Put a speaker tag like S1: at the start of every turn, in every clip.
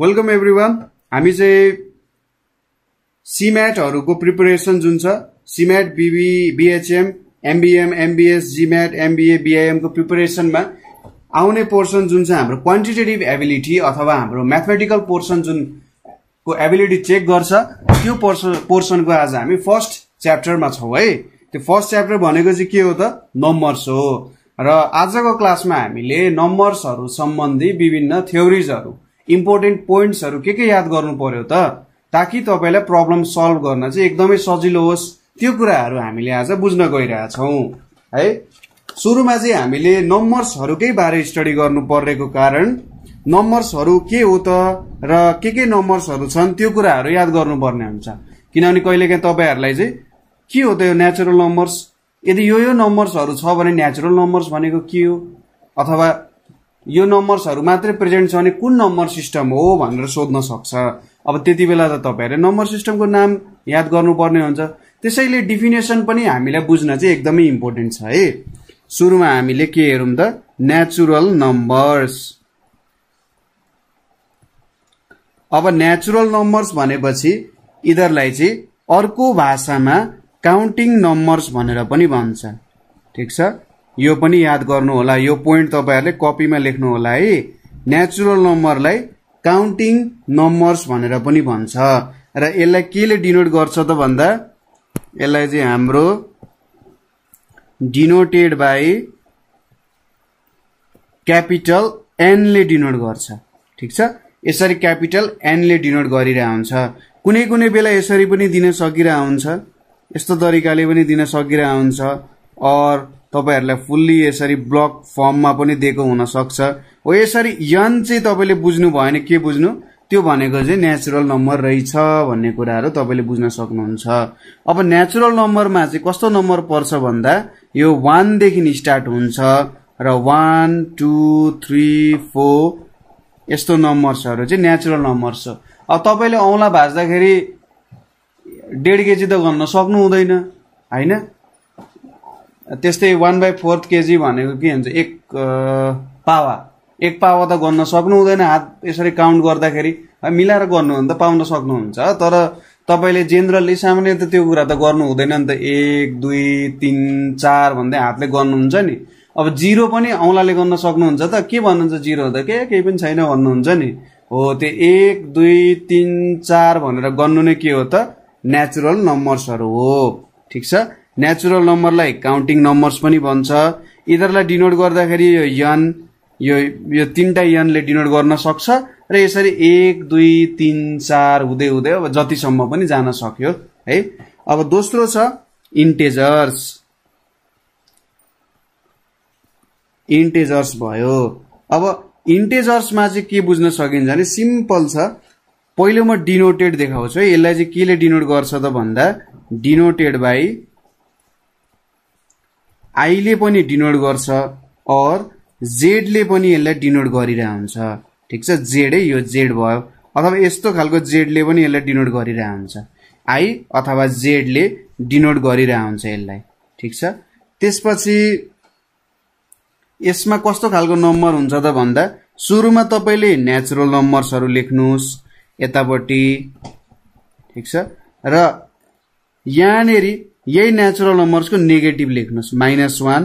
S1: welcome every one हामी चाहिँ सिम्याटहरूको preparation जुन छ CMAT BB BHM MBM MBS GMAT MBA बिआइएमको प्रिपरेसनमा आउने पोर्सन जुन छ हाम्रो क्वान्टिटेटिभ एबिलिटी अथवा हाम्रो म्याथमेटिकल पोर्सन जुन को एबिलिटी चेक गर्छ त्यो पोर्सन पोर्सनको आज हामी फर्स्ट च्याप्टरमा छौँ है त्यो फर्स्ट च्याप्टर भनेको चाहिँ के हो त नम्बर्स हो र आजको क्लासमा हामीले नम्बर्सहरू सम्बन्धी विभिन्न थ्योरिजहरू इम्पोर्टेन्ट पोइन्ट्सहरू के के याद गर्नु पर्यो त ताकि तपाईँलाई प्रब्लम सल्भ गर्न चाहिँ एकदमै सजिलो होस् त्यो कुराहरू हामीले आज बुझ्न गइरहेछौँ है सुरुमा चाहिँ हामीले नम्बर्सहरूकै बारे स्टडी गर्नु परेको कारण नम्बर्सहरू के हो त र के के नम्बर्सहरू छन् त्यो कुराहरू याद गर्नुपर्ने हुन्छ किनभने कहिलेकाहीँ तपाईँहरूलाई चाहिँ के हो त यो नेचुरल नम्बर्स यदि यो यो नम्बर्सहरू छ भने नेचुरल नम्बर्स भनेको के हो अथवा यो नम्बर्सहरू मात्रै प्रेजेन्ट छ भने कुन नम्बर सिस्टम हो भनेर सोध्न सक्छ अब त्यति बेला त तपाईँहरूले नम्बर सिस्टमको नाम याद गर्नुपर्ने हुन्छ त्यसैले डिफिनेसन पनि हामीलाई बुझ्न चाहिँ एकदमै इम्पोर्टेन्ट छ है सुरुमा हामीले के हेरौँ त नेचुरल नम्बर्स अब नेचुरल नम्बर्स भनेपछि यिनीहरूलाई चाहिँ अर्को भाषामा काउन्टिङ नम्बर्स भनेर पनि भन्छ ठिक छ यो पनि याद गर्नुहोला यो पोइन्ट तपाईँहरूले कपीमा लेख्नुहोला है नेचुरल नम्बरलाई काउन्टिङ नम्बर्स भनेर पनि भन्छ र यसलाई केले डिनोट गर्छ त भन्दा यसलाई चाहिँ हाम्रो डिनोटेड बाई क्यापिटल एनले डिनोट गर्छ ठिक छ यसरी क्यापिटल एनले डिनोट गरिरहेको हुन्छ कुनै कुनै बेला यसरी पनि दिन सकिरहेको हुन्छ यस्तो तरिकाले पनि दिन सकिरहेको हुन्छ अर तपाईँहरूलाई फुल्ली यसरी ब्लक फर्ममा पनि दिएको हुनसक्छ हो यसरी यन चाहिँ तपाईँले बुझ्नु भयो भने के बुझ्नु त्यो भनेको चाहिँ नेचुरल नम्बर रहेछ भन्ने कुराहरू तपाईँले बुझ्न सक्नुहुन्छ अब नेचुरल नम्बरमा चाहिँ कस्तो नम्बर पर्छ भन्दा यो वानदेखि स्टार्ट हुन्छ र वान टू थ्री फोर यस्तो नम्बर्सहरू चाहिँ नेचुरल नम्बर्स हो अब तपाईँले औँला भाँच्दाखेरि डेढ केजी त गर्न सक्नु हुँदैन होइन त्यस्तै वान बाई फोर्थ केजी भनेको के हुन्छ एक पावा एक पावा त गर्न सक्नु हुँदैन हात यसरी काउन्ट गर्दाखेरि मिलाएर गर्नु भने त पाउन सक्नुहुन्छ तर तपाईँले जेनरली सामान्य त त्यो कुरा त गर्नु हुँदैन नि त एक दुई तिन चार भन्दै हातले गर्नुहुन्छ नि अब जिरो पनि औँलाले गर्न सक्नुहुन्छ त के भन्नुहुन्छ जिरो त के केही पनि छैन भन्नुहुन्छ नि हो त्यो एक दुई तिन चार भनेर गर्नु नै के हो त नेचुरल नम्बर्सहरू हो ठिक छ नेचुरल नम्बरलाई काउन्टिङ नम्बर्स पनि भन्छ यिनीहरूलाई डिनोट गर्दाखेरि यो यन यो यो तिनवटा यनले डिनोट गर्न सक्छ र यसरी एक दुई तिन चार हुँदै हुँदै अब जतिसम्म पनि जान सक्यो है अब दोस्रो छ इन्टेजर्स इन्टेजर्स भयो अब इन्टेजर्समा चाहिँ के बुझ्न सकिन्छ भने सिम्पल छ पहिलो म डिनोटेड देखाउँछु है यसलाई चाहिँ केले डिनोट गर्छ त भन्दा डिनोटेड बाई आईले पनि डिनोट गर्छ अर जेडले पनि यसलाई डिनोट हुन्छ ठिक छ जेडै यो जेड भयो अथवा यस्तो खालको जेडले पनि यसलाई डिनोट हुन्छ आई अथवा जेडले डिनोट हुन्छ यसलाई ठिक छ त्यसपछि यसमा कस्तो खालको नम्बर हुन्छ त भन्दा सुरुमा तपाईँले नेचुरल नम्बर्सहरू लेख्नुहोस् यतापट्टि ठिक छ र यहाँनेरि यही नेचुरल नम्बर्सको नेगेटिभ लेख्नुहोस् minus one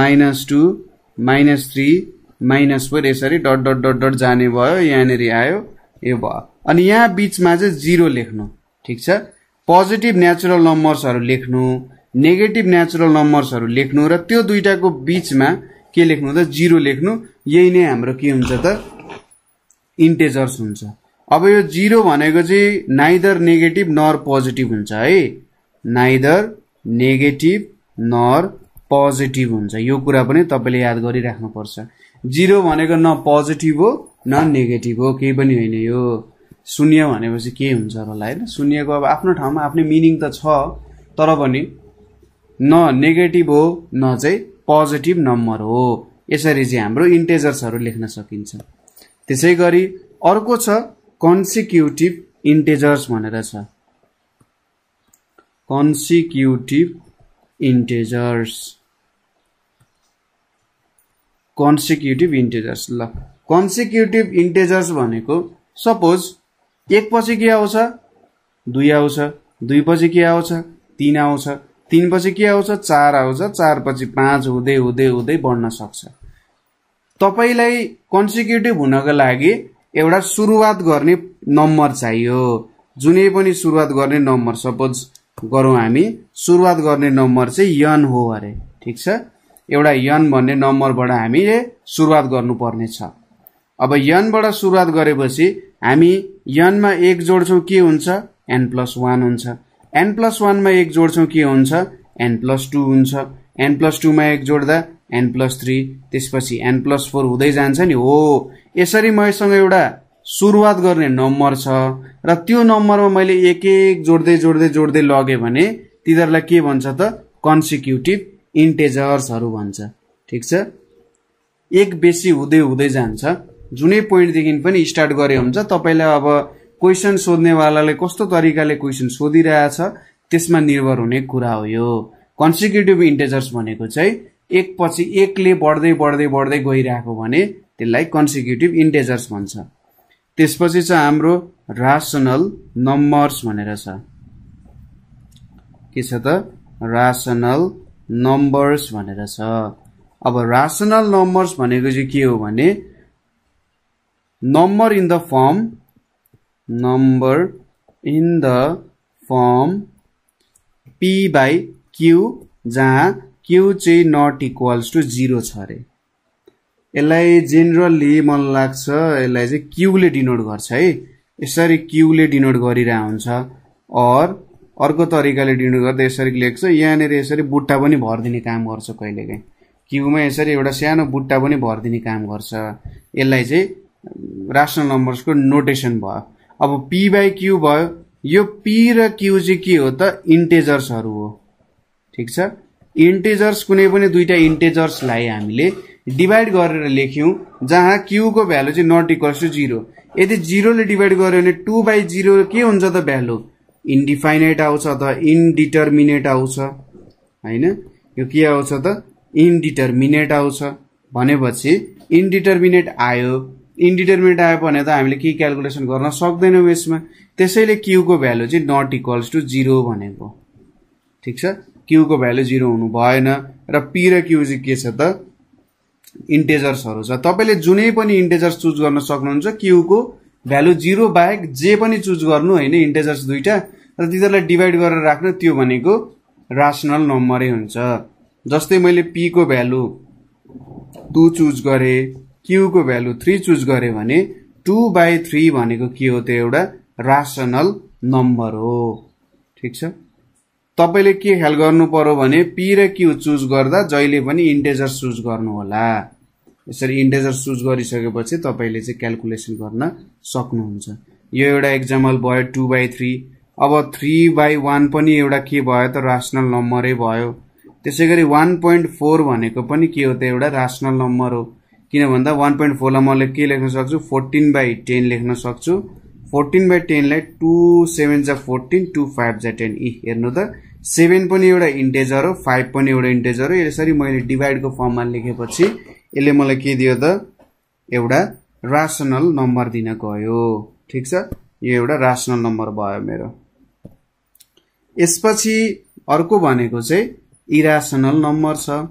S1: minus two minus three minus four यसरी डट डट डट डट जाने भयो यहाँनिर आयो यो भयो अनि यहाँ बिचमा चाहिँ जिरो लेख्नु ठिक छ पोजिटिभ नेचुरल नम्बर्सहरू लेख्नु नेगेटिभ नेचुरल नम्बर्सहरू लेख्नु र त्यो दुइटाको बिचमा के लेख्नु त जिरो लेख्नु यही नै हाम्रो के हुन्छ त इन्टेजर्स हुन्छ अब यो जिरो भनेको चाहिँ नाइदर नेगेटिभ नर पोजिटिभ हुन्छ है नाइदर नेगेटिभ नर पोजिटिभ हुन्छ यो कुरा पनि तपाईँले याद गरिराख्नुपर्छ जिरो भनेको न पोजिटिभ हो न नेगेटिभ हो केही पनि होइन यो शून्य भनेपछि के हुन्छ होला होइन शून्यको अब आफ्नो ठाउँमा आफ्नै मिनिङ त छ तर पनि न नेगेटिभ हो न चाहिँ पोजिटिभ नम्बर हो यसरी चाहिँ हाम्रो इन्टेजर्सहरू लेख्न सकिन्छ त्यसै गरी अर्को छ कन्सिक्युटिभ इन्टेजर्स भनेर छ consecutive इन्टेजर्स कन्सेक्युटिभ इन्टेजर्स ल कन्सेक्युटिभ इन्टेजर्स भनेको सपोज एक पछि के आउँछ दुई आउँछ दुई पछि के आउँछ तिन आउँछ तिन पछि के आउँछ चार आउँछ चार पछि पाँच हुँदै हुँदै हुँदै बढ्न सक्छ तपाईँलाई कन्सेक्युटिभ हुनको लागि एउटा सुरुवात गर्ने नम्बर चाहियो जुनै पनि सुरुवात गर्ने नम्बर सपोज गरौँ हामी सुरुवात गर्ने नम्बर चाहिँ यन हो अरे ठिक छ एउटा यन भन्ने नम्बरबाट हामीले सुरुवात गर्नुपर्ने छ अब यनबाट सुरुवात गरेपछि हामी यनमा एक जोड्छौँ के हुन्छ एन प्लस वान हुन्छ एन प्लस वानमा एक जोड्छौँ के हुन्छ एन प्लस टू हुन्छ एन प्लस टूमा एक जोड्दा एन प्लस थ्री त्यसपछि एन प्लस फोर हुँदै जान्छ नि हो यसरी मसँग एउटा सुरुवात गर्ने नम्बर छ र त्यो नम्बरमा मैले एक एक जोड्दै जोड्दै जोड्दै लगेँ भने तिनीहरूलाई के भन्छ त कन्सिक्युटिभ इन्टेजर्सहरू भन्छ ठिक छ एक बेसी हुँदै हुँदै जान्छ जुनै पोइन्टदेखि पनि स्टार्ट गरे हुन्छ तपाईँलाई अब क्वेसन सोध्नेवालाले कस्तो तरिकाले क्वेसन सोधिरहेछ त्यसमा निर्भर हुने कुरा हो यो कन्सिक्युटिभ इन्टेजर्स भनेको चाहिँ एकपछि एकले बढ्दै बढ्दै बढ्दै गइरहेको भने त्यसलाई कन्सिक्युटिभ इन्टेजर्स भन्छ त्यसपछि छ हाम्रो रासनल नम्बर्स भनेर छ के छ त रासनल नम्बर्स भनेर छ अब रासनल नम्बर्स भनेको चाहिँ के हो भने number in the form number in the form p by q जहाँ क्यू चाहिँ नट इक्वल्स टु जिरो छ अरे यसलाई जेनरल्ली मलाई लाग्छ यसलाई चाहिँ क्युले डिनोट गर्छ है यसरी क्युले डिनोट गरिरहेको हुन्छ अर अर्को तरिकाले डिनोट गर्दा यसरी लेख्छ यहाँनिर यसरी बुट्टा पनि भरिदिने काम गर्छ कहिलेकाहीँ क्युमा यसरी एउटा सानो बुट्टा पनि भरिदिने काम गर्छ यसलाई चाहिँ रासनल नम्बर्सको नोटेसन भयो अब पी बाई क्यु भयो यो पी र क्यु चाहिँ के हो त इन्टेजर्सहरू हो ठिक छ इन्टेजर्स कुनै पनि दुईवटा इन्टेजर्सलाई हामीले डिभाइड गरेर लेख्यौँ जहाँ क्युको भ्यालु चाहिँ नट इक्वल्स टु जिरो यदि जिरोले डिभाइड गर्यो भने टू बाई जिरो के हुन्छ त भ्यालु इन्डिफाइनेट आउँछ त इन्डिटर्मिनेट आउँछ होइन यो के आउँछ त इन्डिटर्मिनेट आउँछ भनेपछि इन्डिटर्मिनेट आयो इन्डिटर्मिनेट आयो भने त हामीले केही क्यालकुलेसन गर्न सक्दैनौँ यसमा त्यसैले क्युको भ्यालु चाहिँ नट इक्वल्स टु जिरो भनेको ठिक छ क्युको भ्यालु जिरो हुनु भएन र पी र क्यु चाहिँ के छ त इन्टेजर्सहरू छ तपाईँले जुनै पनि इन्टेजर्स चुज गर्न सक्नुहुन्छ क्युको भ्यालु जिरो बाहेक जे पनि चुज गर्नु होइन इन्टेजर्स दुइटा र तिनीहरूलाई डिभाइड गरेर राख्नु त्यो भनेको रासनल नम्बरै हुन्छ जस्तै मैले पीको भ्यालु टू चुज गरेँ क्युको भ्यालु थ्री चुज गरेँ भने टू बाई थ्री भनेको के हो त एउटा रासनल नम्बर हो ठिक छ तपाईँले के ख्याल गर्नु पर्यो भने पी र क्यु चुज गर्दा जहिले पनि इन्टेजर चुज गर्नुहोला यसरी इन्टेजर चुज गरिसकेपछि तपाईँले चाहिँ क्यालकुलेसन गर्न सक्नुहुन्छ यो एउटा एक्जाम्पल भयो टू बाई थ्री अब थ्री बाई वान पनि एउटा के भयो त रासनल नम्बरै भयो त्यसै गरी वान पोइन्ट फोर भनेको पनि के हो त एउटा रासनल नम्बर हो किन भन्दा वान पोइन्ट फोरलाई मैले के लेख्न सक्छु फोर्टिन बाई टेन लेख्न सक्छु फोर्टिन बाई टेनलाई टु सेभेन जा फोर्टिन टु फाइभ जा टेन इ हेर्नु त सेभेन पनि एउटा इन्टेजर हो फाइभ पनि एउटा इन्टेजर हो यसरी मैले डिभाइडको फर्ममा लेखेपछि यसले मलाई के दियो त एउटा रासनल नम्बर दिन गयो ठिक छ यो एउटा रासनल नम्बर भयो मेरो यसपछि अर्को भनेको चाहिँ इरासनल नम्बर छ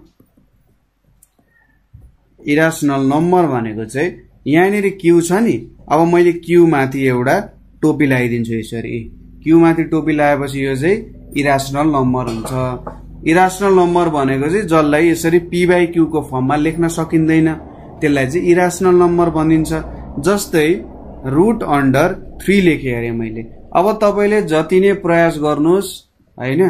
S1: इरासनल नम्बर भनेको चाहिँ यहाँनिर क्यु छ नि अब मैले क्युमाथि एउटा टोपी लगाइदिन्छु यसरी क्युमाथि टोपी लगाएपछि यो चाहिँ इरासनल नम्बर हुन्छ इरासनल नम्बर भनेको चाहिँ जसलाई यसरी पिवाई क्युको फर्ममा लेख्न सकिँदैन त्यसलाई चाहिँ इरासनल नम्बर भनिन्छ जस्तै रुट अन्डर थ्री लेखेँ अरे मैले अब तपाईँले जति नै प्रयास गर्नुहोस् होइन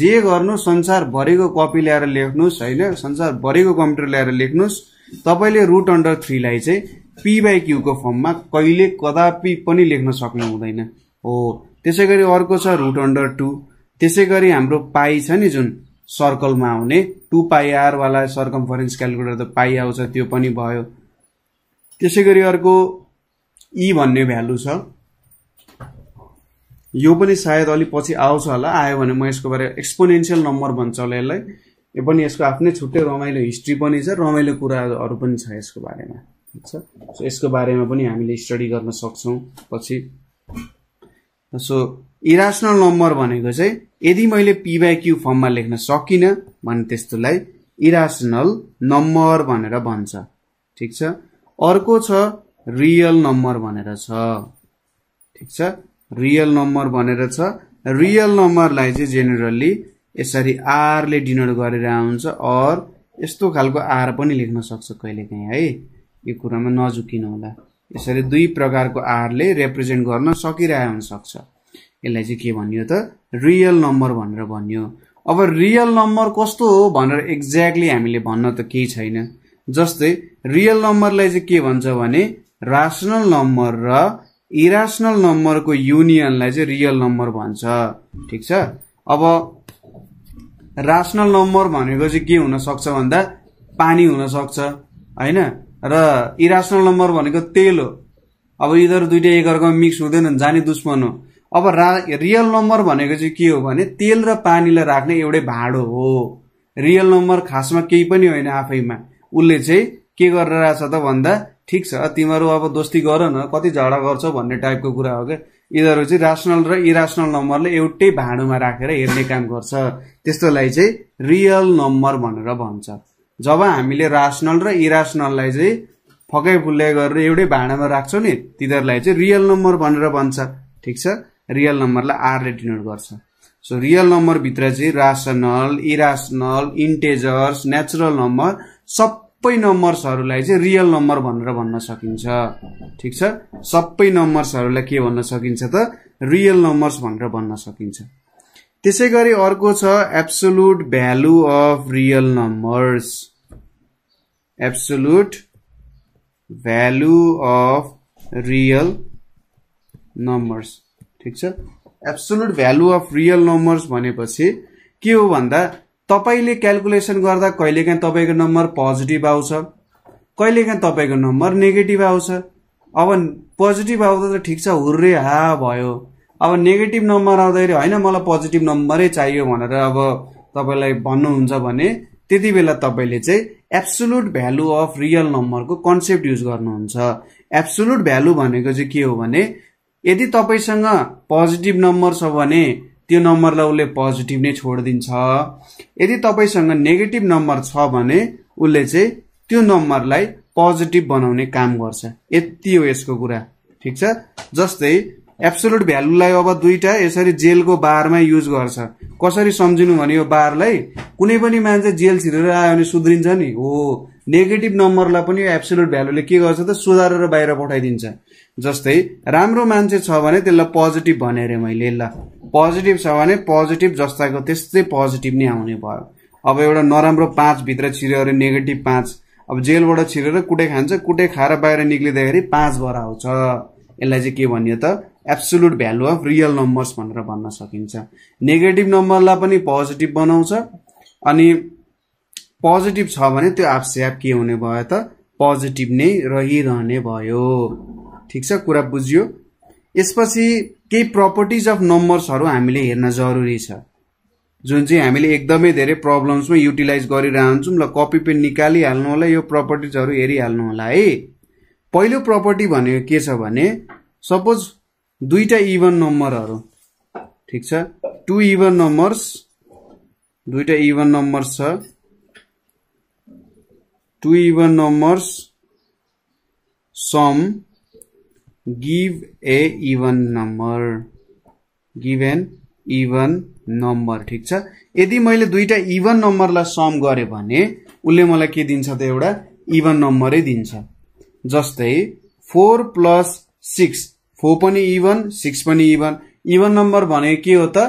S1: जे गर्नु संसारभरिको कपी ल्याएर लेख्नुहोस् होइन संसारभरिको कम्प्युटर ल्याएर लेख्नुहोस् तपाईँले रुट अन्डर थ्रीलाई चाहिँ पी बाई क्यूको फर्ममा कहिले कदापि पनि लेख्न सक्नु हुँदैन हो त्यसै गरी अर्को छ रुट अन्डर टू त्यसै गरी हाम्रो पाई छ नि जुन सर्कलमा आउने टु पाइआरवाला सर्कम्फरेन्स क्यालकुलेटर त पाई आउँछ त्यो पनि भयो त्यसै गरी अर्को ई e भन्ने भ्यालु छ यो पनि सायद अलिक पछि आउँछ होला आयो भने म यसको बारे एक्सपोनेन्सियल नम्बर भन्छ होला यसलाई यो पनि यसको आफ्नै छुट्टै रमाइलो हिस्ट्री पनि छ रमाइलो कुराहरू पनि छ यसको बारेमा ठिक छ सो यसको बारेमा पनि हामीले स्टडी गर्न सक्छौँ पछि सो इरासनल नम्बर भनेको चाहिँ यदि मैले पिवाइक्यू फर्ममा लेख्न सकिनँ भने त्यस्तोलाई इरासनल नम्बर भनेर भन्छ ठिक छ अर्को छ रियल नम्बर भनेर छ ठिक छ रियल नम्बर भनेर छ रियल नम्बरलाई चाहिँ जेनरली यसरी आरले डिनोट गरेर आउँछ अर यस्तो खालको आर पनि लेख्न सक्छ कहिलेकाहीँ है यो कुरामा नझुकिनु होला यसरी दुई प्रकारको आरले रिप्रेजेन्ट गर्न सकिरहेको हुनसक्छ यसलाई चाहिँ के भनियो त रियल नम्बर भनेर भनियो अब रियल नम्बर कस्तो हो भनेर एक्ज्याक्टली हामीले भन्न त केही छैन जस्तै रियल नम्बरलाई चाहिँ के भन्छ भने रासनल नम्बर र इरासनल नम्बरको युनियनलाई चाहिँ रियल नम्बर भन्छ ठिक छ अब रासनल नम्बर भनेको चाहिँ के हुनसक्छ भन्दा पानी हुनसक्छ होइन र इरासनल नम्बर भनेको तेल हो अब यिनीहरू दुइटै एकअर्कामा मिक्स हुँदैनन् जाने दुश्मन हो अब रा रियल नम्बर भनेको चाहिँ के हो भने तेल र पानीलाई राख्ने एउटै भाँडो हो रियल नम्बर खासमा केही पनि होइन आफैमा उसले चाहिँ के गरिरहेछ त भन्दा ठिक छ तिमीहरू अब दोस्ती गर न कति झगडा गर्छौ भन्ने टाइपको कुरा हो क्या यिनीहरू चाहिँ रासनल र इरासनल नम्बरले एउटै भाँडोमा राखेर हेर्ने काम गर्छ त्यस्तोलाई चाहिँ रियल नम्बर भनेर भन्छ जब हामीले रासनल र इरासनललाई चाहिँ फकै फुल्याइ गरेर एउटै भाँडामा राख्छौँ नि तिनीहरूलाई चाहिँ रियल नम्बर भनेर भन्छ ठिक छ रियल नम्बरलाई आरले डिनोट गर्छ सो रियल नम्बरभित्र चाहिँ रासनल इरासनल इन्टेजर्स नेचुरल नम्बर सबै नम्बर्सहरूलाई चाहिँ रियल नम्बर भनेर भन्न सकिन्छ ठिक छ सबै नम्बर्सहरूलाई के भन्न सकिन्छ त रियल नम्बर्स भनेर भन्न सकिन्छ त्यसै गरी अर्को छ absolute value of real numbers absolute value of real numbers ठिक छ absolute value of real numbers भनेपछि के हो भन्दा तपाईँले क्यालकुलेसन गर्दा कहिलेकाहीँ तपाईँको नम्बर पोजिटिभ आउँछ कहिलेकाहीँ तपाईँको नम्बर नेगेटिभ आउँछ अब पोजिटिभ आउँदा त ठिक छ हुर्रे हा भयो अब नेगेटिभ नम्बर आउँदाखेरि होइन मलाई पोजिटिभ नम्बरै चाहियो भनेर अब तपाईँलाई भन्नुहुन्छ भने त्यति बेला तपाईँले चाहिँ एब्सोल्युट भ्यालु अफ रियल नम्बरको कन्सेप्ट युज गर्नुहुन्छ एब्सोल्युट भ्यालु भनेको चाहिँ के हो भने यदि तपाईँसँग पोजिटिभ नम्बर छ भने त्यो नम्बरलाई उसले पोजिटिभ नै छोडिदिन्छ यदि तपाईँसँग नेगेटिभ नम्बर छ भने उसले चाहिँ त्यो नम्बरलाई पोजिटिभ बनाउने काम गर्छ यति हो यसको कुरा ठिक छ जस्तै एब्सोल्युट भ्यालुलाई अब दुईवटा यसरी जेलको बारमा युज गर्छ कसरी सम्झिनु भने यो बारलाई कुनै पनि मान्छे जेल छिरेर आयो भने सुध्रिन्छ नि हो नेगेटिभ नम्बरलाई पनि यो एब्सोल्युट भ्यालुले के गर्छ त सुधारेर बाहिर पठाइदिन्छ जस्तै राम्रो मान्छे छ भने त्यसलाई पोजिटिभ भने अरे मैले ल पोजिटिभ छ भने पोजिटिभ जस्ताको त्यस्तै पोजिटिभ नै आउने भयो अब एउटा नराम्रो पाँचभित्र छिर्यो अरे नेगेटिभ पाँच अब जेलबाट छिरेर कुटे खान्छ कुटे खाएर बाहिर निक्लिँदाखेरि पाँच भएर आउँछ यसलाई चाहिँ के भनियो त absolute value of real numbers भनेर भन्न सकिन्छ नेगेटिभ नम्बरलाई पनि पोजिटिभ बनाउँछ अनि पोजिटिभ छ भने त्यो आफस्याप के हुने भयो त पोजिटिभ नै रहिरहने भयो ठिक छ कुरा बुझियो यसपछि केही प्रपर्टिज अफ नम्बर्सहरू हामीले हेर्न जरुरी छ जुन चाहिँ हामीले एकदमै धेरै प्रब्लम्समा युटिलाइज गरिरहन्छौँ ल कपी पेन निकालिहाल्नु होला यो प्रपर्टिजहरू हेरिहाल्नु होला है पहिलो प्रपर्टी भनेको के छ भने सपोज दुईवटा इभन नम्बरहरू ठिक छ टु इभन नम्बर्स दुईवटा इभन नम्बर्स छ two even numbers sum give a even number give an even number ठिक छ यदि मैले दुईवटा इभन नम्बरलाई सम गरेँ भने उसले मलाई के दिन्छ त एउटा इभन नम्बरै दिन्छ जस्तै फोर प्लस सिक्स फोर पनि इभन सिक्स पनि इभन इभन नम्बर भनेको के हो त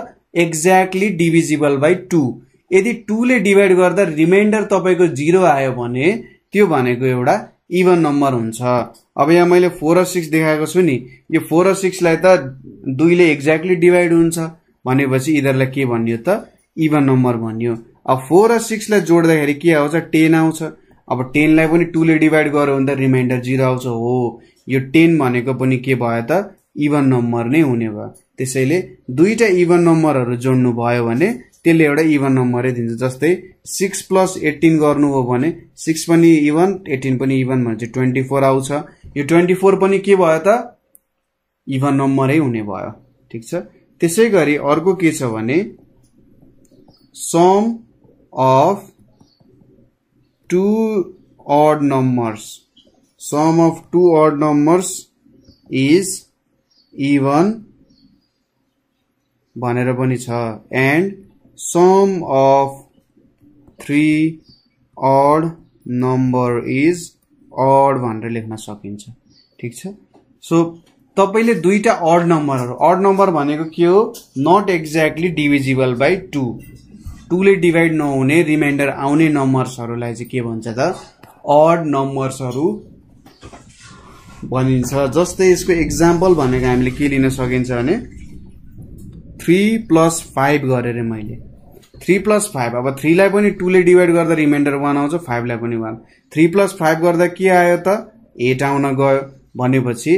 S1: एक्ज्याक्टली डिभिजिबल बाई टू यदि टूले डिभाइड गर्दा रिमाइन्डर तपाईँको जिरो आयो भने त्यो भनेको एउटा इभन नम्बर हुन्छ अब यहाँ मैले फोर र सिक्स देखाएको छु नि यो फोर र सिक्सलाई त दुईले एक्ज्याक्टली डिभाइड हुन्छ भनेपछि यिनीहरूलाई के भनियो त इभन नम्बर भनियो अब फोर र सिक्सलाई जोड्दाखेरि के आउँछ टेन आउँछ अब टेनलाई पनि टूले डिभाइड गर्यो भने त रिमाइन्डर जिरो आउँछ हो यो टेन भनेको पनि के भयो त इभन नम्बर नै हुने भयो त्यसैले दुईवटा इभन नम्बरहरू जोड्नु भयो भने त्यसले एउटा इभन नम्बरै दिन्छ जस्तै सिक्स प्लस एट्टिन हो भने सिक्स पनि इभन एट्टिन पनि इभन भने चाहिँ ट्वेन्टी फोर आउँछ यो ट्वेन्टी फोर पनि के भयो त इभन नम्बरै हुने भयो ठिक छ त्यसै गरी अर्को के छ भने sum of two odd numbers sum of two odd numbers is even भनेर पनि छ and sum of three odd number is odd भनेर लेख्न सकिन्छ ठिक छ सो तपाईँले दुईवटा अड नम्बरहरू अड नम्बर भनेको के हो not exactly divisible by two टूले डिभाइड नहुने रिमाइन्डर आउने नम्बर्सहरूलाई चाहिँ के भन्छ त अड नम्बर्सहरू भनिन्छ जस्तै यसको इक्जाम्पल भनेको हामीले के लिन सकिन्छ भने थ्री प्लस फाइभ गरेर मैले थ्री प्लस फाइभ अब थ्रीलाई पनि टूले डिभाइड गर्दा रिमाइन्डर वान आउँछ फाइभलाई पनि वान थ्री प्लस फाइभ गर्दा के आयो त एट आउन गयो भनेपछि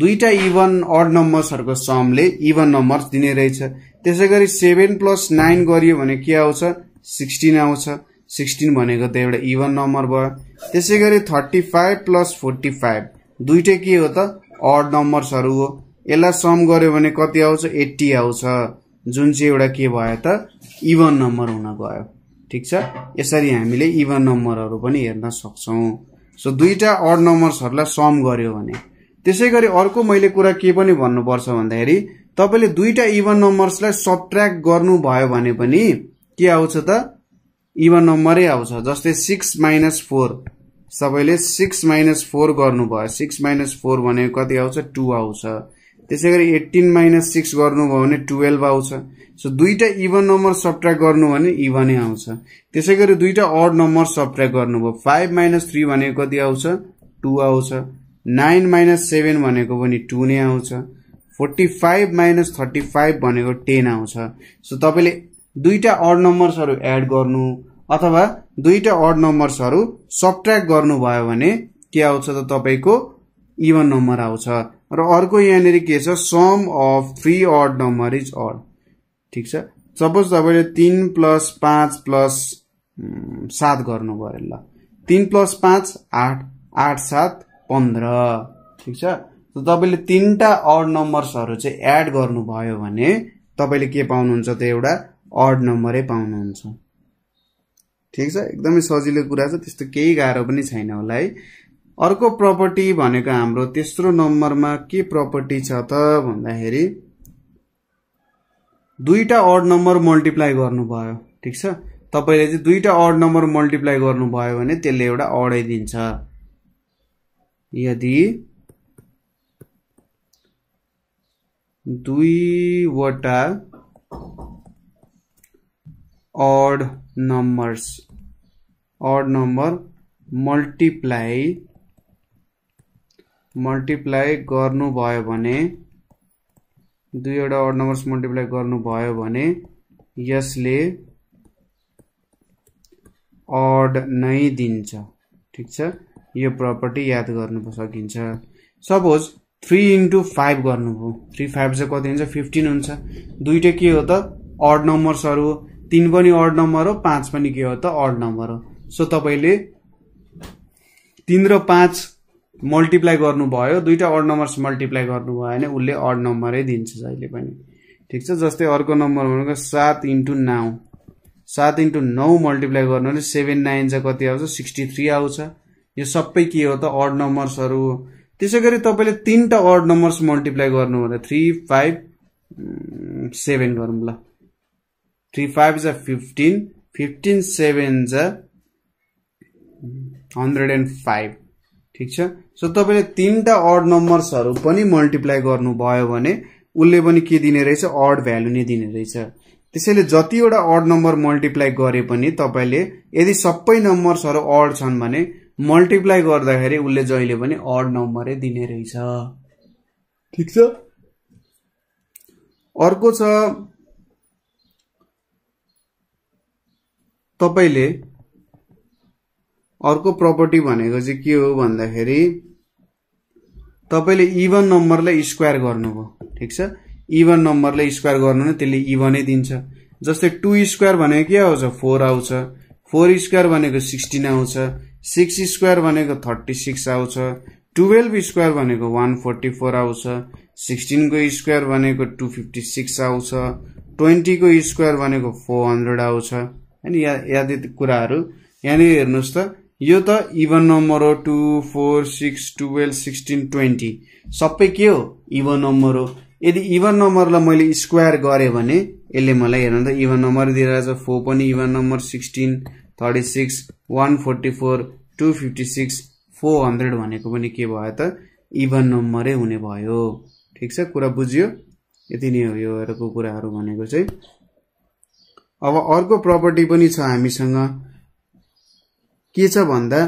S1: दुईवटा इभन अड नम्बर्सहरूको समले इभन नम्बर्स दिने रहेछ त्यसै गरी सेभेन प्लस नाइन गरियो भने के आउँछ सिक्सटिन आउँछ सिक्सटिन भनेको त एउटा इभन नम्बर भयो त्यसै गरी thirty five plus forty five दुइटै के हो त अड नम्बर्सहरू हो यसलाई सम गर्यो भने कति आउँछ एट्टी आउँछ जुन चाहिँ एउटा के भयो त इभन नम्बर हुन गयो ठिक छ यसरी हामीले इभन नम्बरहरू पनि हेर्न सक्छौँ सो दुईवटा अड नम्बर्सहरूलाई सम गर्यो भने त्यसै गरी अर्को मैले कुरा के पनि भन्नुपर्छ भन्दाखेरि तपाईँले दुईवटा इभन नम्बर्सलाई सब्ट्र्याक्ट गर्नुभयो भने पनि के आउँछ त इभन नम्बरै आउँछ जस्तै सिक्स माइनस फोर सबैले सिक्स माइनस फोर गर्नुभयो सिक्स माइनस फोर भनेको कति आउँछ टू आउँछ त्यसै गरी एट्टिन माइनस सिक्स गर्नुभयो भने टुवेल्भ आउँछ सो दुईवटा इभन नम्बर सब्ट्र्याक्ट गर्नु भने इभनै आउँछ त्यसै गरी दुईवटा अड नम्बर सब्ट्र्याक्ट गर्नुभयो फाइभ माइनस थ्री भनेको कति आउँछ टू आउँछ नाइन माइनस सेभेन भनेको पनि टू नै आउँछ forty five minus thirty five भनेको टेन आउँछ सो तपाईँले दुईवटा अड नम्बर्सहरू एड गर्नु अथवा दुईवटा अड नम्बर्सहरू सब्ट्र्याक्ट गर्नुभयो भने के आउँछ त तपाईँको इभन नम्बर आउँछ र अर्को यहाँनिर के छ sum of three odd number is odd ठिक छ सपोज तपाईँले तिन प्लस पाँच प्लस सात गर्नु पऱ्यो ल तिन प्लस पाँच आठ आठ सात पन्ध्र ठिक छ तपाईँले तिनवटा अड नम्बर्सहरू चाहिँ एड गर्नुभयो भने तपाईँले के पाउनुहुन्छ त एउटा अड नम्बरै पाउनुहुन्छ ठिक छ एकदमै सजिलो कुरा छ त्यस्तो केही गाह्रो पनि छैन होला है अर्को प्रपर्टी भनेको हाम्रो तेस्रो नम्बरमा के प्रपर्टी छ त भन्दाखेरि दुईवटा अड नम्बर मल्टिप्लाई गर्नुभयो ठिक छ तपाईँले चाहिँ दुईवटा अड नम्बर मल्टिप्लाई गर्नुभयो भने त्यसले एउटा अडै दिन्छ यदि दुईवटा odd numbers odd number multiply multiply गर्नुभयो भने दुईवटा अड नम्बर्स मल्टिप्लाई गर्नुभयो भने यसले अड नै दिन्छ ठिक छ यो प्रपर्टी याद गर्नु सकिन्छ सपोज थ्री इन्टु फाइभ गर्नुभयो थ्री फाइभ चाहिँ कति हुन्छ फिफ्टिन हुन्छ दुइटै के हो त अड नम्बर्सहरू हो तिन पनि अड नम्बर हो पाँच पनि के हो त अड नम्बर हो सो तपाईँले तिन र पाँच मल्टिप्लाई गर्नुभयो दुईवटा अड नम्बर्स मल्टिप्लाई गर्नुभयो भने उसले अड नम्बरै दिन्छ जहिले पनि ठिक छ जस्तै अर्को नम्बर भनेको सात इन्टु नौ सात इन्टु नौ मल्टिप्लाई गर्नु भने सेभेन नाइन चाहिँ कति आउँछ सिक्सटी थ्री आउँछ यो सबै के हो त अड नम्बर्सहरू त्यसै गरी तपाईँले तिनवटा अड नम्बर्स मल्टिप्लाई गर्नु भने थ्री फाइभ सेभेन गरौँ ल three five are fifteen fifteen seven जा हन्ड्रेड एन्ड फाइभ ठिक छ सो तपाईँले तिनवटा अड नम्बर्सहरू पनि मल्टिप्लाई गर्नुभयो भने उसले पनि के दिने रहेछ अड भ्यालु नै दिने रहेछ त्यसैले जतिवटा अड नम्बर मल्टिप्लाई गरे पनि तपाईँले यदि सबै नम्बर्सहरू अड छन् भने मल्टिप्लाई गर्दाखेरि उसले जहिले पनि अड नम्बरै दिने रहेछ ठिक छ अर्को छ तपाईँले अर्को प्रपर्टी भनेको चाहिँ के हो भन्दाखेरि तपाईँले इभन नम्बरलाई स्क्वायर गर्नुभयो ठिक छ इभन नम्बरलाई स्क्वायर गर्नु नै त्यसले इभनै दिन्छ जस्तै टु स्क्वायर भनेको के आउँछ फोर आउँछ फोर स्क्वायर भनेको सिक्सटिन आउँछ सिक्स स्क्वायर भनेको थर्टी सिक्स आउँछ टुवेल्भ स्क्वायर भनेको वान फोर्टी फोर आउँछ सिक्सटिनको स्क्वायर भनेको टु फिफ्टी सिक्स आउँछ ट्वेन्टीको स्क्वायर भनेको फोर हन्ड्रेड आउँछ होइन या यादि कुराहरू यहाँनिर हेर्नुहोस् त यो त इभन नम्बर हो two four six twelve sixteen twenty सबै के हो इभन नम्बर हो यदि इभन नम्बरलाई मैले स्क्वायर गरेँ भने यसले मलाई हेर्नु त इभन नम्बर दिइरहेछ फोर पनि even number sixteen thirty six one forty four two fifty six four hundred भनेको पनि के भयो त इभन नम्बरै हुने भयो ठिक छ कुरा बुझ्यो यति नै हो यो कुराहरू भनेको चाहिँ अब अर्को प्रपर्टी पनि छ हामीसँग के छ भन्दा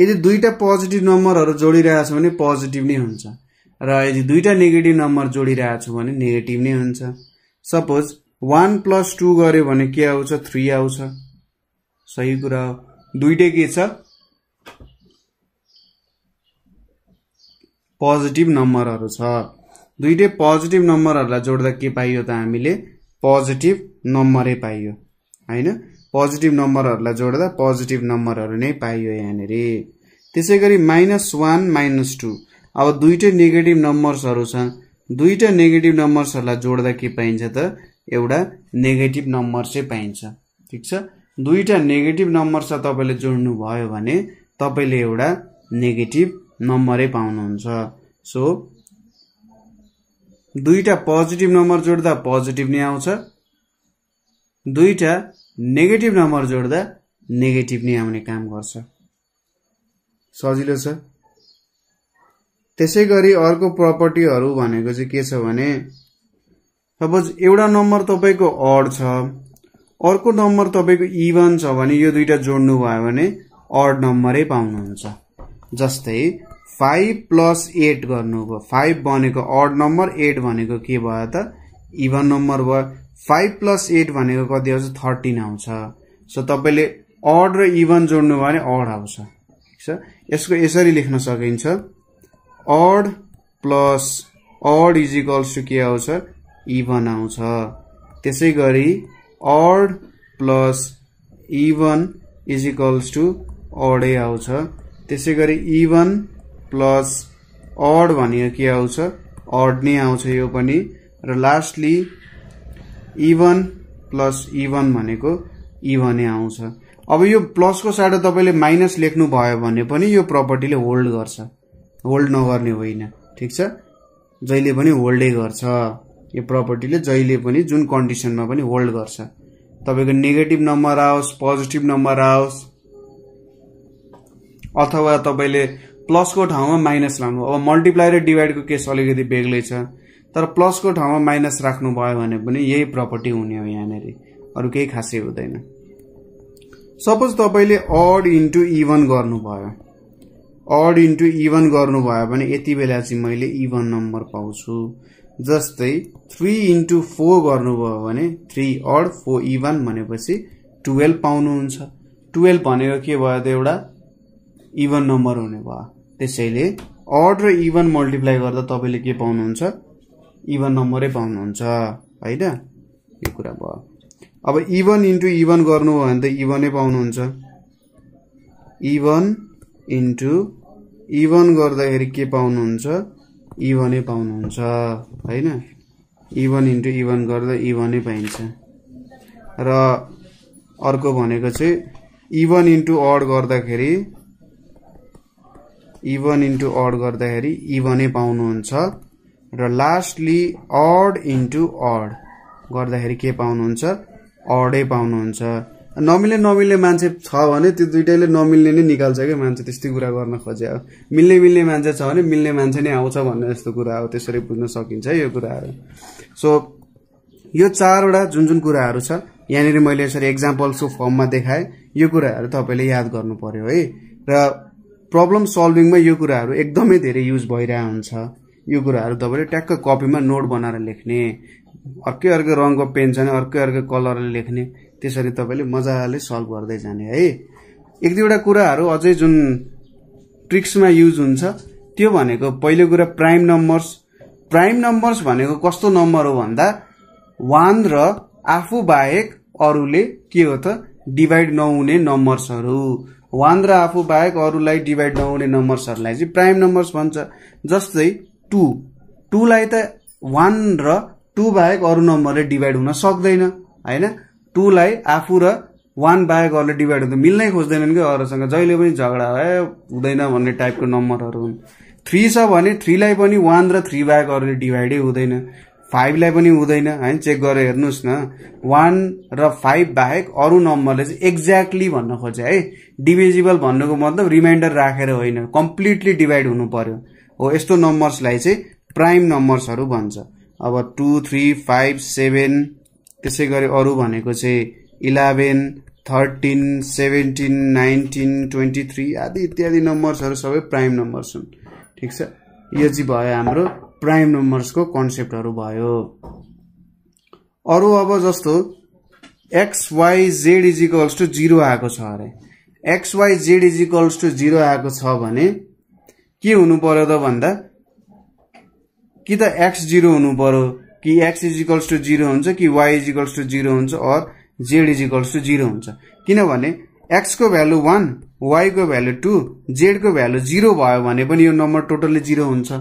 S1: यदि दुईवटा पोजिटिभ नम्बरहरू जोडिरहेछ भने पोजिटिभ नै हुन्छ र यदि दुईवटा नेगेटिभ नम्बर छु भने नेगेटिभ नै हुन्छ सपोज वान प्लस टू गऱ्यो भने के आउँछ थ्री आउँछ सही कुरा हो दुइटै के छ पोजिटिभ नम्बरहरू छ दुइटै पोजिटिभ नम्बरहरूलाई जोड्दा के पाइयो त हामीले पोजिटिभ नम्बरै पाइयो होइन पोजिटिभ नम्बरहरूलाई जोड्दा पोजिटिभ नम्बरहरू नै पाइयो यहाँनिर त्यसै गरी माइनस वान माइनस टू अब दुईटै नेगेटिभ नम्बर्सहरू छन् दुईवटा नेगेटिभ नम्बर्सहरूलाई जोड्दा के पाइन्छ त एउटा नेगेटिभ नम्बर चाहिँ पाइन्छ ठिक छ दुईवटा नेगेटिभ नम्बर छ तपाईँले जोड्नुभयो भने तपाईँले एउटा नेगेटिभ नम्बरै पाउनुहुन्छ सो दुईवटा पोजिटिभ नम्बर जोड्दा पोजिटिभ नै आउँछ दुईवटा नेगेटिभ नम्बर जोड्दा नेगेटिभ नै आउने काम गर्छ सजिलो छ त्यसै गरी अर्को प्रपर्टीहरू भनेको चाहिँ के छ भने सपोज एउटा नम्बर तपाईँको अड छ अर्को नम्बर तपाईँको इभन छ भने यो दुईवटा भयो भने अड नम्बरै पाउनुहुन्छ जस्तै फाइभ प्लस एट गर्नुभयो फाइभ भनेको अड नम्बर एट भनेको के भयो त इभन नम्बर भयो फाइभ प्लस एट भनेको कति आउँछ थर्टिन आउँछ सो तपाईँले अड र इभन जोड्नु भयो भने अड आउँछ ठिक छ यसको यसरी लेख्न सकिन्छ odd plus odd is equals to के आउँछ इभन आउँछ त्यसै गरी odd plus even is equals to अडै आउँछ त्यसै गरी इभन प्लस अड भनेको के आउँछ अड नै आउँछ यो पनि र लास्टली इभन प्लस इभन भनेको इभनै e आउँछ अब यो प्लसको साटो तपाईँले माइनस लेख्नुभयो भने पनि यो प्रपर्टीले होल्ड गर्छ होल्ड नगर्ने होइन ठिक छ जहिले पनि होल्डै गर्छ यो प्रपर्टीले जहिले पनि जुन कन्डिसनमा पनि होल्ड गर्छ तपाईँको नेगेटिभ नम्बर आओस् पोजिटिभ नम्बर आओस् अथवा तपाईँले प्लसको ठाउँमा माइनस लानु अब मल्टिप्लाई र डिभाइडको केस अलिकति बेग्लै छ तर प्लसको ठाउँमा माइनस राख्नुभयो भने पनि यही प्रपर्टी हुने हो यहाँनिर अरू केही खासै हुँदैन सपोज तपाईँले अड इन्टु इभन गर्नुभयो अड इन्टु इभन गर्नुभयो भने यति बेला चाहिँ मैले इभन नम्बर पाउँछु जस्तै थ्री इन्टु फोर गर्नुभयो भने थ्री अड फोर इभन भनेपछि टुवेल्भ पाउनुहुन्छ टुवेल्भ भनेको के भयो त एउटा इभन नम्बर हुने भयो त्यसैले अड र इभन मल्टिप्लाई गर्दा तपाईँले के पाउनुहुन्छ इभन नम्बरै पाउनुहुन्छ होइन यो कुरा भयो अब इभन इन्टु इभन गर्नु हो भने त इभनै पाउनुहुन्छ इभन इन्टु इभन गर्दाखेरि के पाउनुहुन्छ इभनै पाउनुहुन्छ होइन इभन इन्टु इभन गर्दा इभनै पाइन्छ र अर्को भनेको चाहिँ इभन इन्टु अड गर्दाखेरि इभन इन्टु अड गर्दाखेरि इभनै पाउनुहुन्छ र लास्टली अड इन्टु अड गर्दाखेरि के पाउनुहुन्छ अडै पाउनुहुन्छ नमिल्ने नमिल्ने मान्छे छ भने त्यो दुइटैले नमिल्ने नै निकाल्छ क्या मान्छे त्यस्तै कुरा गर्न खोजे हो मिल्ने मिल्ने मान्छे छ भने मिल्ने मान्छे नै आउँछ भन्ने जस्तो कुरा हो त्यसरी बुझ्न सकिन्छ है यो कुराहरू सो यो चारवटा जुन जुन कुराहरू छ यहाँनिर मैले यसरी एक्जाम्पल्सको फर्ममा देखाएँ यो कुराहरू तपाईँले याद गर्नु पर्यो है र प्रब्लम सल्भिङमा यो कुराहरू एकदमै धेरै युज भइरहेको हुन्छ यो कुराहरू तपाईँले ट्याक्क कपीमा नोट बनाएर लेख्ने अर्कै अर्कै रङको पेन छ भने अर्कै अर्कै कलरले लेख्ने त्यसरी तपाईँले मजाले सल्भ गर्दै जाने है एक दुईवटा कुराहरू अझै जुन ट्रिक्समा युज हुन्छ त्यो भनेको पहिलो कुरा प्राइम नम्बर्स प्राइम नम्बर्स भनेको कस्तो नम्बर हो भन्दा वान र आफू बाहेक अरूले के हो त डिभाइड नहुने नम्बर्सहरू वान र आफू बाहेक अरूलाई डिभाइड नहुने नम्बर्सहरूलाई चाहिँ प्राइम नम्बर्स भन्छ जस्तै टू टूलाई त वान र टू बाहेक अरू नम्बरले डिभाइड हुन सक्दैन होइन टूलाई आफू र वान बाहेक अरूले डिभाइड हुँदा मिल्नै खोज्दैनन् कि अरूसँग जहिले पनि झगडा ए हुँदैन भन्ने टाइपको नम्बरहरू हुन् थ्री छ भने थ्रीलाई पनि वान र थ्री बाहेक अरूले डिभाइडै हुँदैन फाइभलाई पनि हुँदैन होइन चेक गरेर हेर्नुहोस् न वान र फाइभ बाहेक अरू नम्बरले चाहिँ एक्ज्याक्टली भन्न खोजे है डिभिजिबल भन्नुको मतलब रिमाइन्डर राखेर होइन कम्प्लिटली डिभाइड हुनु पर्यो हो यस्तो नम्बर्सलाई चाहिँ प्राइम नम्बर्सहरू भन्छ अब टू थ्री फाइभ सेभेन त्यसै गरी अरू भनेको चाहिँ eleven thirteen seventeen nineteen twenty three आदि इत्यादि नम्बर्सहरू सबै प्राइम नम्बर्स हुन् ठिक छ यो चाहिँ भयो हाम्रो प्राइम नम्बर्सको कन्सेप्टहरू भयो अरू अब जस्तो x y z equals to zero आएको छ अरे x y z equals to zero आएको छ भने के हुनु पर्यो त भन्दा कि त एक्स जिरो हुनु पर्यो कि एक्स इजिकल्स टु जिरो हुन्छ कि वाइ इजिकल्स टु जिरो हुन्छ or z equals to zero हुन्छ किनभने एक्सको भ्यालु वान वाईको भ्यालु टू जेडको भ्यालु जिरो भयो भने पनि यो नम्बर टोटल्ली जिरो हुन्छ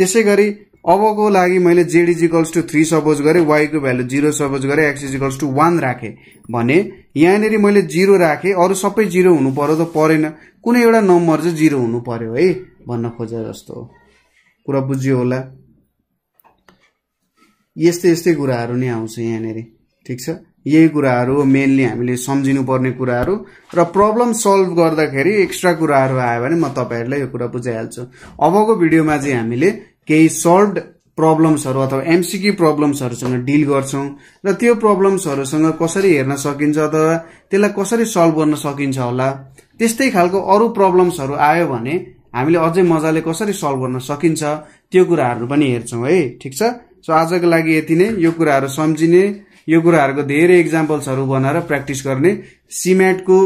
S1: त्यसै गरी अबको लागि मैले z equals to three suppose गरेँ वाईको भ्यालु जिरो सपोज गरेँ एक्स इजिकल्स टू वान राखेँ भने यहाँनिर मैले जिरो राखेँ अरू सबै जिरो हुनु पर्यो त परेन कुनै एउटा नम्बर चाहिँ जिरो हुनु पर्यो है भन्न खोजे जस्तो हो कुरा बुझ्यो होला यस्तै यस्तै कुराहरू नै आउँछ यहाँनिर ठिक छ यही कुराहरू मेनली हामीले सम्झिनुपर्ने कुराहरू र प्रब्लम सल्भ गर्दाखेरि एक्स्ट्रा कुराहरू आयो भने म तपाईँहरूलाई यो कुरा बुझाइहाल्छु अबको भिडियोमा चाहिँ हामीले केही सल्भ प्रब्लम्सहरू अथवा एमसिक्यू प्रब्लम्सहरूसँग डिल गर्छौँ र त्यो प्रब्लम्सहरूसँग कसरी हेर्न सकिन्छ अथवा त्यसलाई कसरी सल्भ गर्न सकिन्छ होला त्यस्तै खालको अरू प्रब्लम्सहरू आयो भने हामीले अझै मजाले कसरी सल्भ गर्न सकिन्छ त्यो कुराहरू पनि हेर्छौँ है ठिक छ सो आजको लागि यति नै यो कुराहरू सम्झिने यो कुराहरूको धेरै इक्जाम्पल्सहरू बनाएर प्र्याक्टिस गर्ने सिमेटको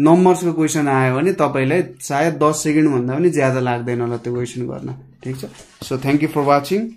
S1: नम्बर्सको क्वेसन आयो भने तपाईँलाई सायद दस सेकेन्डभन्दा पनि ज्यादा लाग्दैन होला त्यो क्वेसन गर्न ठिक छ so thank you for watching